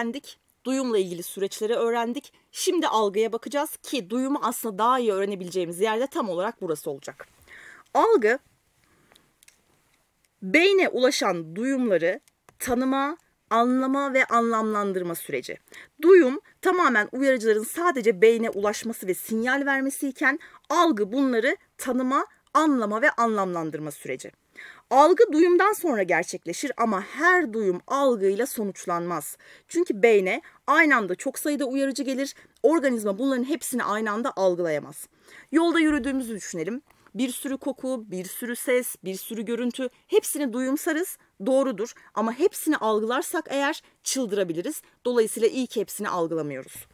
öğrendik. Duyumla ilgili süreçleri öğrendik. Şimdi algıya bakacağız ki duyumu aslında daha iyi öğrenebileceğimiz yerde tam olarak burası olacak. Algı beyne ulaşan duyumları tanıma, anlama ve anlamlandırma süreci. Duyum tamamen uyarıcıların sadece beyne ulaşması ve sinyal vermesi iken algı bunları tanıma, anlama ve anlamlandırma süreci. Algı duyumdan sonra gerçekleşir ama her duyum algıyla sonuçlanmaz. Çünkü beyne aynı anda çok sayıda uyarıcı gelir, organizma bunların hepsini aynı anda algılayamaz. Yolda yürüdüğümüzü düşünelim. Bir sürü koku, bir sürü ses, bir sürü görüntü hepsini duyumsarız doğrudur ama hepsini algılarsak eğer çıldırabiliriz. Dolayısıyla ilk hepsini algılamıyoruz.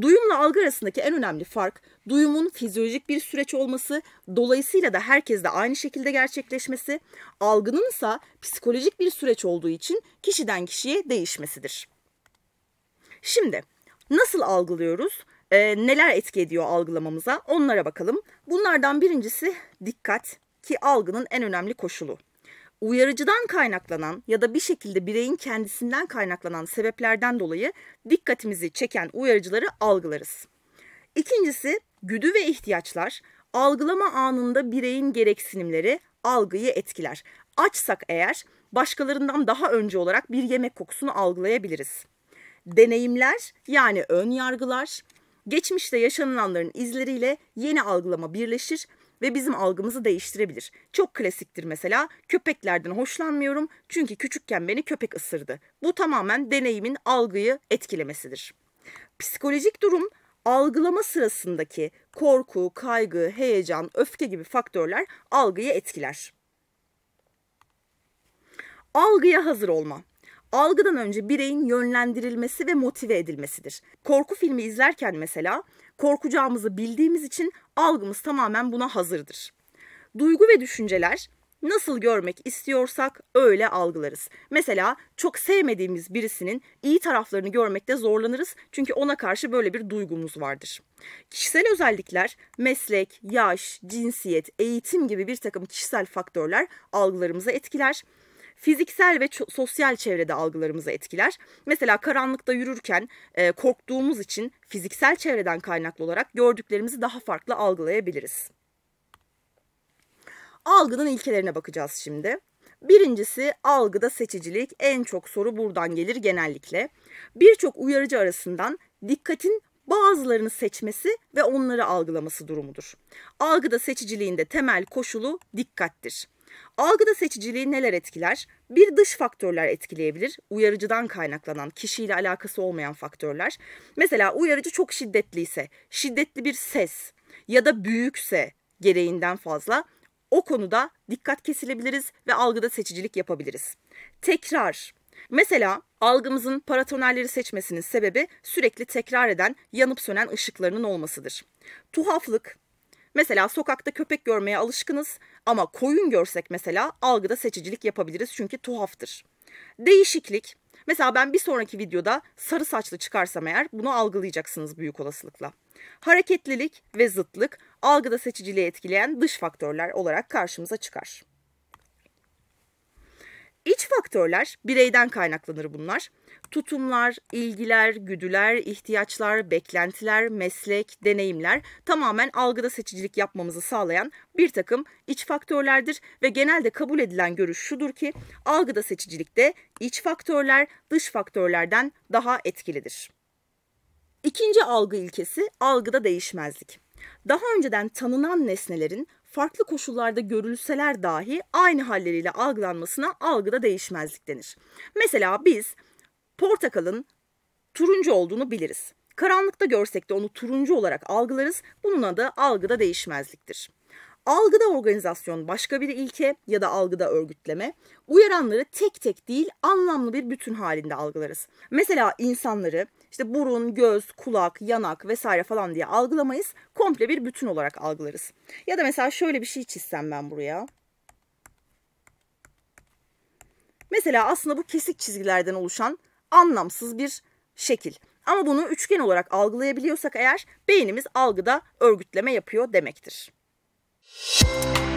Duyumla algı arasındaki en önemli fark duyumun fizyolojik bir süreç olması, dolayısıyla da herkeste aynı şekilde gerçekleşmesi, algının ise psikolojik bir süreç olduğu için kişiden kişiye değişmesidir. Şimdi nasıl algılıyoruz? E, neler etki ediyor algılamamıza? Onlara bakalım. Bunlardan birincisi dikkat ki algının en önemli koşulu uyarıcıdan kaynaklanan ya da bir şekilde bireyin kendisinden kaynaklanan sebeplerden dolayı dikkatimizi çeken uyarıcıları algılarız. İkincisi güdü ve ihtiyaçlar algılama anında bireyin gereksinimleri algıyı etkiler. Açsak eğer başkalarından daha önce olarak bir yemek kokusunu algılayabiliriz. Deneyimler yani ön yargılar geçmişte yaşanılanların izleriyle yeni algılama birleşir ve bizim algımızı değiştirebilir. Çok klasiktir mesela köpeklerden hoşlanmıyorum çünkü küçükken beni köpek ısırdı. Bu tamamen deneyimin algıyı etkilemesidir. Psikolojik durum algılama sırasındaki korku, kaygı, heyecan, öfke gibi faktörler algıyı etkiler. Algıya hazır olma algıdan önce bireyin yönlendirilmesi ve motive edilmesidir. Korku filmi izlerken mesela korkacağımızı bildiğimiz için algımız tamamen buna hazırdır. Duygu ve düşünceler nasıl görmek istiyorsak öyle algılarız. Mesela çok sevmediğimiz birisinin iyi taraflarını görmekte zorlanırız çünkü ona karşı böyle bir duygumuz vardır. Kişisel özellikler, meslek, yaş, cinsiyet, eğitim gibi bir takım kişisel faktörler algılarımızı etkiler fiziksel ve sosyal çevrede algılarımızı etkiler. Mesela karanlıkta yürürken e, korktuğumuz için fiziksel çevreden kaynaklı olarak gördüklerimizi daha farklı algılayabiliriz. Algının ilkelerine bakacağız şimdi. Birincisi algıda seçicilik. En çok soru buradan gelir genellikle. Birçok uyarıcı arasından dikkatin bazılarını seçmesi ve onları algılaması durumudur. Algıda seçiciliğinde temel koşulu dikkattir. Algıda seçiciliği neler etkiler? Bir dış faktörler etkileyebilir. Uyarıcıdan kaynaklanan, kişiyle alakası olmayan faktörler. Mesela uyarıcı çok şiddetliyse, şiddetli bir ses ya da büyükse gereğinden fazla o konuda dikkat kesilebiliriz ve algıda seçicilik yapabiliriz. Tekrar. Mesela algımızın paratonerleri seçmesinin sebebi sürekli tekrar eden yanıp sönen ışıklarının olmasıdır. Tuhaflık, Mesela sokakta köpek görmeye alışkınız ama koyun görsek mesela algıda seçicilik yapabiliriz çünkü tuhaftır. Değişiklik. Mesela ben bir sonraki videoda sarı saçlı çıkarsam eğer bunu algılayacaksınız büyük olasılıkla. Hareketlilik ve zıtlık algıda seçiciliği etkileyen dış faktörler olarak karşımıza çıkar. İç faktörler bireyden kaynaklanır bunlar. Tutumlar, ilgiler, güdüler, ihtiyaçlar, beklentiler, meslek, deneyimler tamamen algıda seçicilik yapmamızı sağlayan bir takım iç faktörlerdir ve genelde kabul edilen görüş şudur ki algıda seçicilikte iç faktörler dış faktörlerden daha etkilidir. İkinci algı ilkesi algıda değişmezlik. Daha önceden tanınan nesnelerin farklı koşullarda görülseler dahi aynı halleriyle algılanmasına algıda değişmezlik denir. Mesela biz portakalın turuncu olduğunu biliriz. Karanlıkta görsek de onu turuncu olarak algılarız. Bunun adı algıda değişmezliktir. Algıda organizasyon başka bir ilke ya da algıda örgütleme. Uyaranları tek tek değil anlamlı bir bütün halinde algılarız. Mesela insanları işte burun, göz, kulak, yanak vesaire falan diye algılamayız. Komple bir bütün olarak algılarız. Ya da mesela şöyle bir şey çizsem ben buraya. Mesela aslında bu kesik çizgilerden oluşan anlamsız bir şekil. Ama bunu üçgen olarak algılayabiliyorsak eğer beynimiz algıda örgütleme yapıyor demektir. you